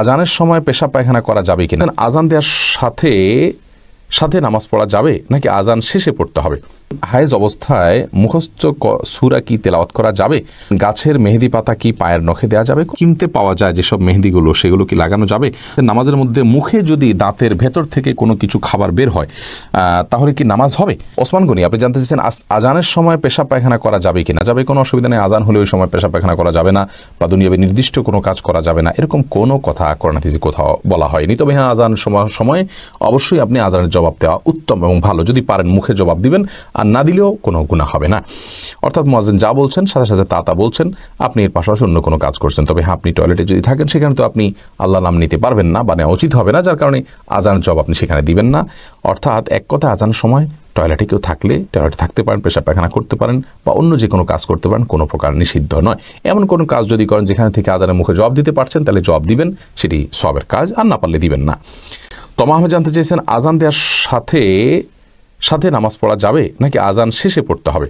আজানের সময় পেশা পায়খানা করা যাবে কিনা আজান দেওয়ার সাথে সাথে নামাজ পড়া যাবে নাকি আজান শেষে পড়তে হবে হায়েজ অবস্থায় মুখস্থ সুরা কি তেলাওয়াত করা যাবে গাছের মেহেদি পাতা কি পায়ের নখে দেওয়া যাবে কিনতে পাওয়া যায় যেসব মেহেদিগুলো সেগুলো কি লাগানো যাবে নামাজের মধ্যে মুখে যদি দাঁতের ভেতর থেকে কোনো কিছু খাবার বের হয় তাহলে কি নামাজ হবে ওসমান গনি আপনি জানতে চাইছেন আজানের সময় পেশা পায়খানা করা যাবে কি না যাবে কোনো অসুবিধা নেই আজান হলে ওই সময় পেশা পায়খানা করা যাবে না বা দুনিয়াবে নির্দিষ্ট কোনো কাজ করা যাবে না এরকম কোনো কথা করণাতিজি কোথাও বলা হয়নি তবে হ্যাঁ আজান সময় অবশ্যই আপনি আজানের জবাব দেওয়া উত্তম এবং ভালো যদি পারেন মুখে জবাব দিবেন আর না দিলেও কোনো গুণা হবে না অর্থাৎ মোয়াজেন যা বলছেন সাথে সাথে তা তা বলছেন আপনি এর পাশাপাশি অন্য কোনো কাজ করছেন তবে হ্যাঁ আপনি টয়লেটে যদি থাকেন সেখানে তো আপনি আল্লাহ নাম নিতে পারবেন না বা নেওয়া উচিত হবে না যার কারণে আজান জব আপনি সেখানে দিবেন না অর্থাৎ এক কথা আজান সময় টয়লেটে কেউ থাকলে টয়লেটে থাকতে পারেন পেশা পায়খানা করতে পারেন বা অন্য যে কোনো কাজ করতে পারেন কোনো প্রকার নিষিদ্ধ নয় এমন কোনো কাজ যদি করেন যেখানে থেকে আজানের মুখে জব দিতে পারছেন তাহলে জব দিবেন সেটি সবের কাজ আর না পারলে দিবেন না তমা আমি জানতে চেয়েছেন আজান দেওয়ার সাথে সাথে নামাজ পড়া যাবে নাকি আজান শেষে পড়তে হবে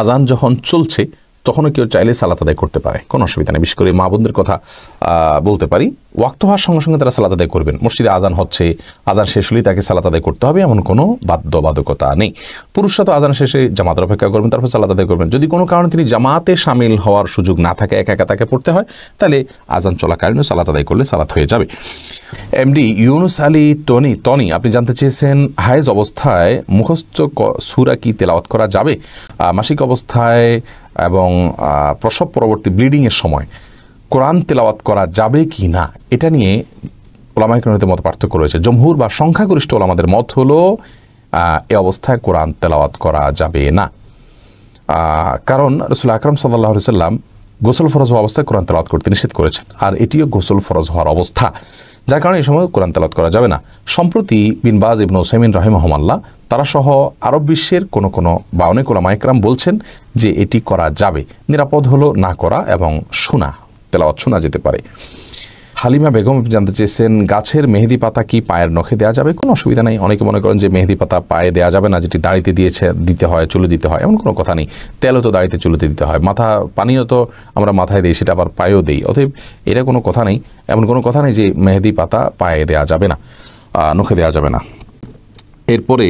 আজান যখন চলছে তখনও কেউ চাইলে সালাত আদায় করতে পারে কোনো অসুবিধা নেই বিশেষ করে মা বোনদের কথা বলতে পারি ওয়াক্ত হওয়ার সঙ্গে সঙ্গে তারা সালাত আদায় করবেন মসজিদে আজান হচ্ছে আজান শেষ হলেই তাকে সালাত আদায় করতে হবে এমন কোনো বাধ্যবাধকতা নেই পুরুষরা তো আজান শেষে জামাত অপেক্ষা করবেন তারপর সালাত আদায় করবেন যদি কোনো কারণে তিনি জামাতে সামিল হওয়ার সুযোগ না থাকে একা একা তাকে পড়তে হয় তাহলে আজান চলাকালীনও সালাত আদায় করলে সালাত হয়ে যাবে MD Yunus Ali Tony Tony আপনি জানতে চেয়েছেন হায়েজ অবস্থায় মুখস্থ সুরা কি তেলাওয়াত করা যাবে মাসিক অবস্থায় এবং প্রসব পরবর্তী ব্লিডিংয়ের সময় কোরআন তেলাওয়াত করা যাবে কি না এটা নিয়ে ওলামাইকরণীতে মত পার্থক্য রয়েছে জমহুর বা সংখ্যাগরিষ্ঠ ওলামাদের মত হল এ অবস্থায় কোরআন তেলাওয়াত করা যাবে না কারণ রসুল আকরম সাল্লাহ সাল্লাম গোসল ফরজ হওয়া অবস্থায় কোরআন তেলাওয়াত করতে নিষেধ করেছেন আর এটিও গোসল ফরজ হওয়ার অবস্থা যার কারণে এই সময় কোরআন তালাত করা যাবে না সম্প্রতি বিনবাজ বাজ ইবনু সেমিন রহেমহমাল্লা তারা সহ আরব বিশ্বের কোনো কোনো বা অনেক ওলামাইকরাম বলছেন যে এটি করা যাবে নিরাপদ হলো না করা এবং শোনা তেলাওয়াত শোনা যেতে পারে হালিমা বেগম জানতে চেয়েছেন গাছের মেহেদি পাতা কি পায়ের নখে দেওয়া যাবে কোনো অসুবিধা নেই অনেকে মনে করেন যে মেহেদি পাতা পায়ে দেওয়া যাবে না যেটি দাড়িতে দিয়েছে দিতে হয় চুলে দিতে হয় এমন কোনো কথা নেই তেলও তো দাড়িতে চুলোতে দিতে হয় মাথা পানিও তো আমরা মাথায় দিই সেটা আবার পায়েও দিই অতএব এটা কোনো কথা নেই এমন কোনো কথা নেই যে মেহেদি পাতা পায়ে দেওয়া যাবে না নখে দেওয়া যাবে না এরপরে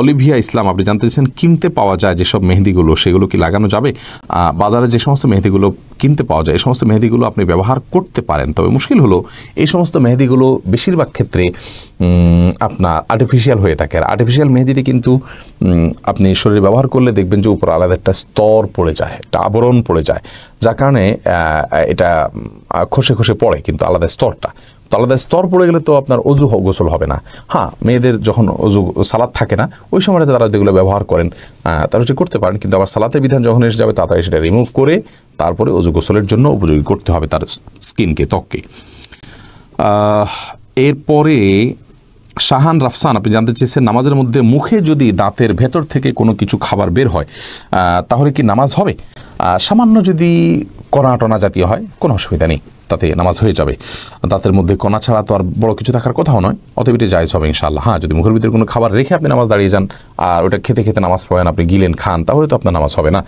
অলিভিয়া ইসলাম আপনি জানতে চাইছেন কিনতে পাওয়া যায় যেসব মেহেদিগুলো সেগুলো কি লাগানো যাবে বাজারে যে সমস্ত মেহেদিগুলো কিনতে পাওয়া যায় এই সমস্ত মেহেদিগুলো আপনি ব্যবহার করতে পারেন তবে মুশকিল হলো এই সমস্ত মেহেদিগুলো বেশিরভাগ ক্ষেত্রে আপনার আর্টিফিশিয়াল হয়ে থাকে আর আর্টিফিশিয়াল মেহেদিতে কিন্তু আপনি শরীরে ব্যবহার করলে দেখবেন যে উপর আলাদা একটা স্তর পড়ে যায় একটা আবরণ পড়ে যায় যার কারণে এটা খসে খসে পড়ে কিন্তু আলাদা স্তরটা তো আলাদা স্তর পড়ে গেলে তো আপনার অজু গোসল হবে না হ্যাঁ মেয়েদের যখন অজু সালাদ থাকে না ওই সময় তারা যেগুলো ব্যবহার করেন তারা সেটা করতে পারেন কিন্তু আবার সালাতের বিধান যখন এসে যাবে তাড়াতাড়ি সেটা রিমুভ করে তারপরে অজু গোসলের জন্য উপযোগী করতে হবে তার স্কিনকে ত্বককে এরপরে শাহান রাফসান আপনি জানতে চেয়েছেন নামাজের মধ্যে মুখে যদি দাঁতের ভেতর থেকে কোনো কিছু খাবার বের হয় তাহলে কি নামাজ হবে সামান্য যদি কণা টনা জাতীয় হয় কোনো অসুবিধা নেই তাতে নামাজ হয়ে যাবে দাঁতের মধ্যে কণা ছাড়া তো আর বড় কিছু থাকার কথাও নয় অতএব এটি জায়জ হবে ইনশাল্লাহ হ্যাঁ যদি মুখের ভিতরে কোনো খাবার রেখে আপনি নামাজ দাঁড়িয়ে যান আর ওটা খেতে খেতে নামাজ পড়েন আপনি গিলেন খান তাহলে তো আপনার নামাজ হবে না